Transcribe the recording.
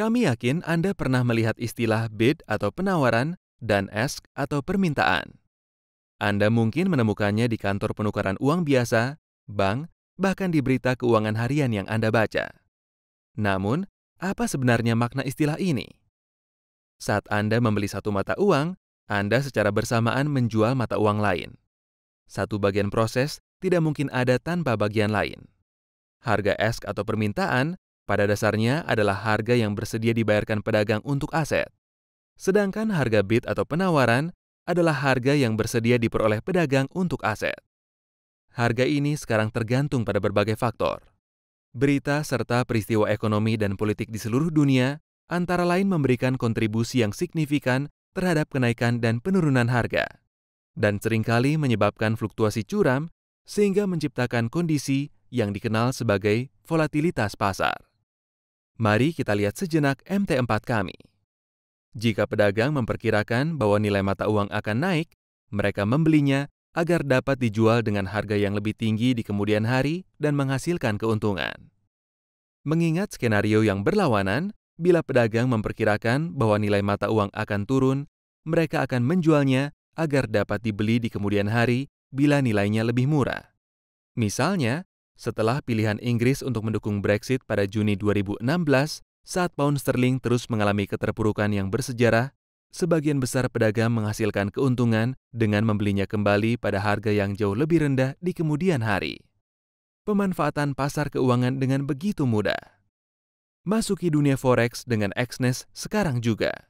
Kami yakin Anda pernah melihat istilah bid atau penawaran dan ask atau permintaan. Anda mungkin menemukannya di kantor penukaran uang biasa, bank, bahkan di berita keuangan harian yang Anda baca. Namun, apa sebenarnya makna istilah ini? Saat Anda membeli satu mata uang, Anda secara bersamaan menjual mata uang lain. Satu bagian proses tidak mungkin ada tanpa bagian lain. Harga ask atau permintaan pada dasarnya adalah harga yang bersedia dibayarkan pedagang untuk aset. Sedangkan harga bid atau penawaran adalah harga yang bersedia diperoleh pedagang untuk aset. Harga ini sekarang tergantung pada berbagai faktor. Berita serta peristiwa ekonomi dan politik di seluruh dunia antara lain memberikan kontribusi yang signifikan terhadap kenaikan dan penurunan harga, dan seringkali menyebabkan fluktuasi curam sehingga menciptakan kondisi yang dikenal sebagai volatilitas pasar. Mari kita lihat sejenak MT4 kami. Jika pedagang memperkirakan bahwa nilai mata uang akan naik, mereka membelinya agar dapat dijual dengan harga yang lebih tinggi di kemudian hari dan menghasilkan keuntungan. Mengingat skenario yang berlawanan, bila pedagang memperkirakan bahwa nilai mata uang akan turun, mereka akan menjualnya agar dapat dibeli di kemudian hari bila nilainya lebih murah. Misalnya, setelah pilihan Inggris untuk mendukung Brexit pada Juni 2016, saat pound sterling terus mengalami keterpurukan yang bersejarah, sebagian besar pedagang menghasilkan keuntungan dengan membelinya kembali pada harga yang jauh lebih rendah di kemudian hari. Pemanfaatan pasar keuangan dengan begitu mudah. Masuki dunia forex dengan Exnes sekarang juga.